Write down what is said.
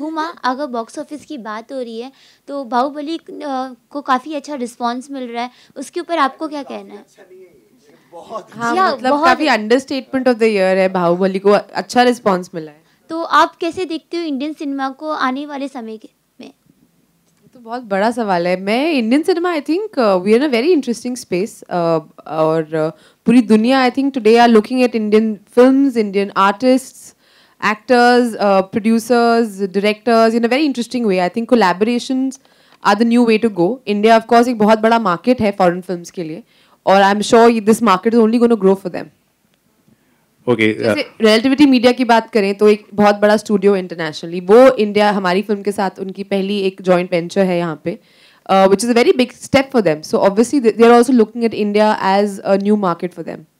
हुमा अगर box office की बात हो रही है तो बाहुबली को काफ़ी अच्छा रिस्पांस मिल रहा है उसके ऊपर आपको क्या कहना है अच्छा बहुत हाँ मतलब बहुत काफी अंडरस्टेटमेंट ऑफ द ईयर है बाहुबली को अच्छा रिस्पांस मिला है तो आप कैसे देखते हो इंडियन सिनेमा को आने वाले समय के तो बहुत बड़ा सवाल है मैं Indian cinema I think we are a very interesting space और uh, पूरी दुनिया I think today are looking at Indian film Indian artists actors producers directors in a very interesting way I think collaboration are the new way to go India of course एक बहुत बड़ा market है फॉरन film के लिए और I am sure this market is only go no grow for them okay relativity media की बात करें तो एक बहुत बड़ा स्टूडियो इंटरनेशनली वो इंडिया हमारी फिल्म के साथ उनकी पहली एक जॉइंट वेंचर है यहाँ पे which is a very big step for them so obviously they are also looking at India as a new market for them